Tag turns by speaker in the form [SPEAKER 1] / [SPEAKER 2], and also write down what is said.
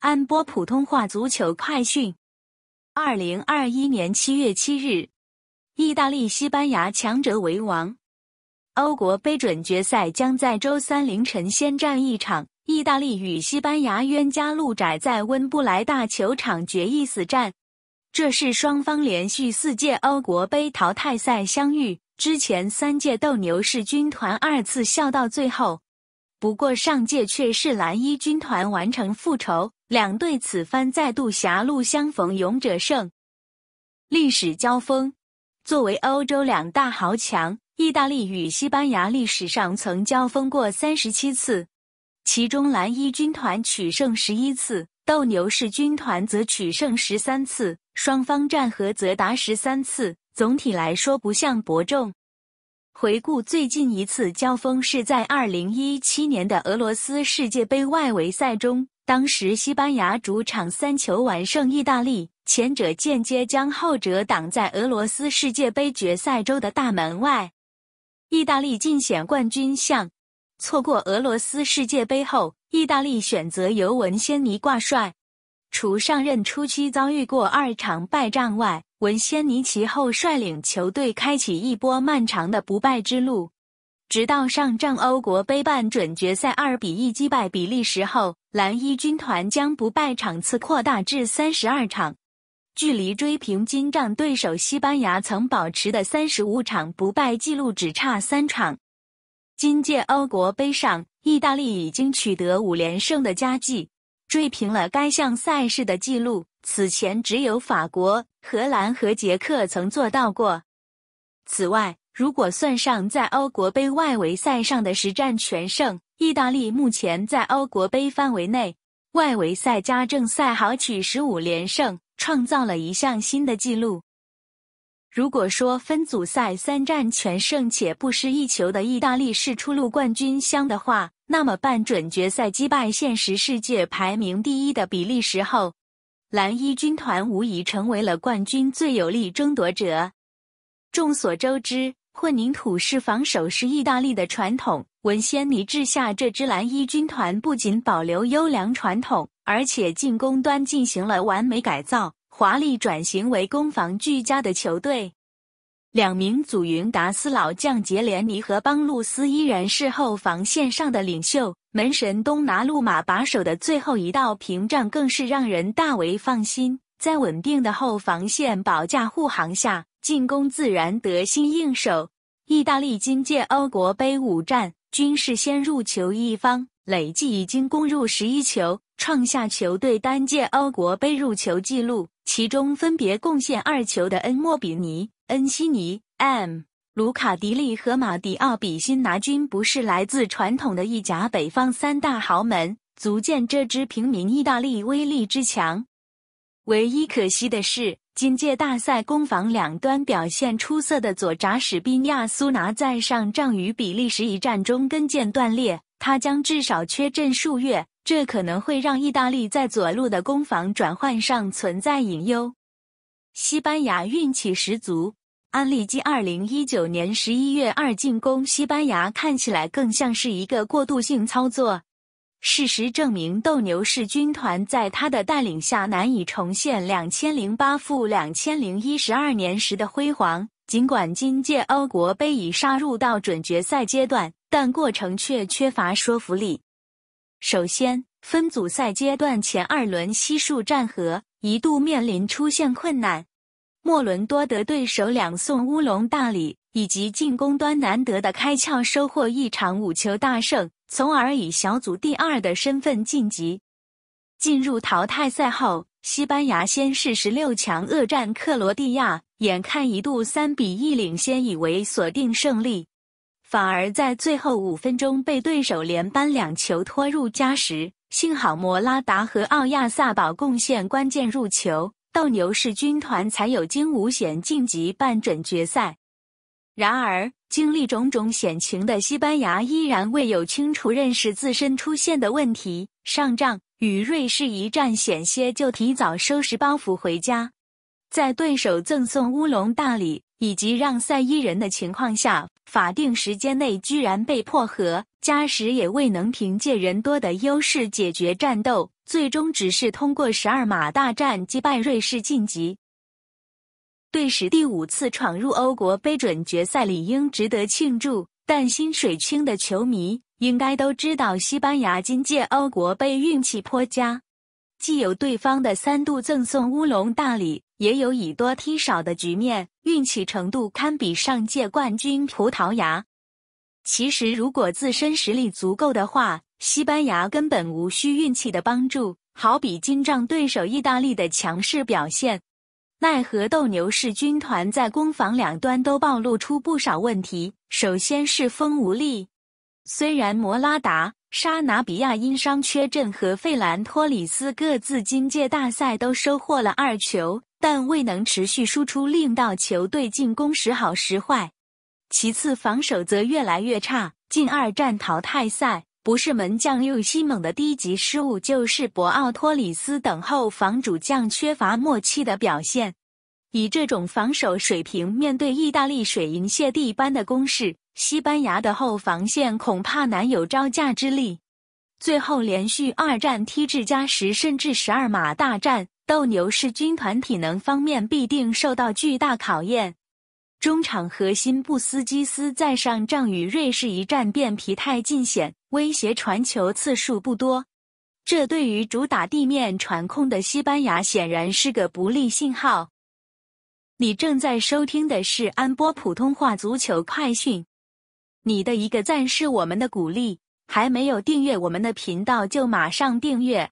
[SPEAKER 1] 安播普通话足球快讯。二零二一年七月七日，意大利、西班牙强者为王，欧国杯准决赛将在周三凌晨先战一场。意大利与西班牙冤家路窄，在温布莱大球场决一死战。这是双方连续四届欧国杯淘汰赛相遇之前三届斗牛士军团二次笑到最后，不过上届却是蓝衣军团完成复仇。两队此番再度狭路相逢，勇者胜。历史交锋，作为欧洲两大豪强，意大利与西班牙历史上曾交锋过三十七次，其中蓝衣军团取胜十一次，斗牛士军团则取胜十三次，双方战和则达十三次。总体来说，不相伯仲。回顾最近一次交锋，是在二零一七年的俄罗斯世界杯外围赛中。当时西班牙主场三球完胜意大利，前者间接将后者挡在俄罗斯世界杯决赛周的大门外。意大利尽显冠军相，错过俄罗斯世界杯后，意大利选择由文先尼挂帅。除上任初期遭遇过二场败仗外，文先尼其后率领球队开启一波漫长的不败之路。直到上仗欧国杯半准决赛二比一击败比利时后，蓝衣军团将不败场次扩大至三十二场，距离追平金仗对手西班牙曾保持的三十五场不败纪录只差三场。今届欧国杯上，意大利已经取得五连胜的佳绩，追平了该项赛事的纪录。此前只有法国、荷兰和捷克曾做到过。此外，如果算上在欧国杯外围赛上的实战全胜，意大利目前在欧国杯范围内外围赛加正赛豪取十五连胜，创造了一项新的纪录。如果说分组赛三战全胜且不失一球的意大利是初露冠军相的话，那么半准决赛击败现实世界排名第一的比利时后，蓝衣军团无疑成为了冠军最有力争夺者。众所周知。混凝土式防守是意大利的传统。文仙尼治下这支蓝衣军团不仅保留优良传统，而且进攻端进行了完美改造，华丽转型为攻防俱佳的球队。两名祖云达斯老将杰连尼和邦路斯依然是后防线上的领袖，门神东拿路马把守的最后一道屏障更是让人大为放心。在稳定的后防线保驾护航下。进攻自然得心应手，意大利今届欧国杯五战均是先入球一方，累计已经攻入十一球，创下球队单届欧国杯入球纪录。其中分别贡献二球的恩莫比尼、恩西尼、M· 卢卡迪利和马迪奥比辛拿均不是来自传统的意甲北方三大豪门，足见这支平民意大利威力之强。唯一可惜的是。今届大赛攻防两端表现出色的左闸史宾亚苏拿在上仗与比利时一战中跟腱断裂，他将至少缺阵数月，这可能会让意大利在左路的攻防转换上存在隐忧。西班牙运气十足，安利基2019年11月2进攻西班牙看起来更像是一个过渡性操作。事实证明，斗牛士军团在他的带领下难以重现两千零八负两千零一十二年时的辉煌。尽管今届欧国杯已杀入到准决赛阶段，但过程却缺乏说服力。首先，分组赛阶段前二轮悉数战和，一度面临出现困难。莫伦多得对手两宋乌龙大礼，以及进攻端难得的开窍，收获一场五球大胜。从而以小组第二的身份晋级。进入淘汰赛后，西班牙先是十六强恶战克罗地亚，眼看一度三比一领先，以为锁定胜利，反而在最后五分钟被对手连扳两球拖入加时。幸好莫拉达和奥亚萨堡贡献关键入球，斗牛士军团才有惊无险晋级半准决赛。然而，经历种种险情的西班牙依然未有清楚认识自身出现的问题，上仗与瑞士一战险些就提早收拾包袱回家，在对手赠送乌龙大礼以及让赛伊人的情况下，法定时间内居然被破和，加时也未能凭借人多的优势解决战斗，最终只是通过十二码大战击败瑞士晋级。队史第五次闯入欧国杯准决赛，理应值得庆祝。但薪水清的球迷应该都知道，西班牙今届欧国杯运气颇佳，既有对方的三度赠送乌龙大礼，也有以多踢少的局面，运气程度堪比上届冠军葡萄牙。其实，如果自身实力足够的话，西班牙根本无需运气的帮助。好比金仗对手意大利的强势表现。奈何斗牛士军团在攻防两端都暴露出不少问题。首先是锋无力，虽然摩拉达、沙拿比亚因伤缺阵，和费兰托里斯各自今届大赛都收获了二球，但未能持续输出，令到球队进攻时好时坏。其次，防守则越来越差，近二战淘汰赛。不是门将又西蒙的低级失误，就是博奥托里斯等后防主将缺乏默契的表现。以这种防守水平，面对意大利水银泻地般的攻势，西班牙的后防线恐怕难有招架之力。最后连续二战踢至加时，甚至十二码大战，斗牛士军团体能方面必定受到巨大考验。中场核心布斯基斯在上仗与瑞士一战便疲态尽显，威胁传球次数不多，这对于主打地面传控的西班牙显然是个不利信号。你正在收听的是安波普通话足球快讯。你的一个赞是我们的鼓励，还没有订阅我们的频道就马上订阅。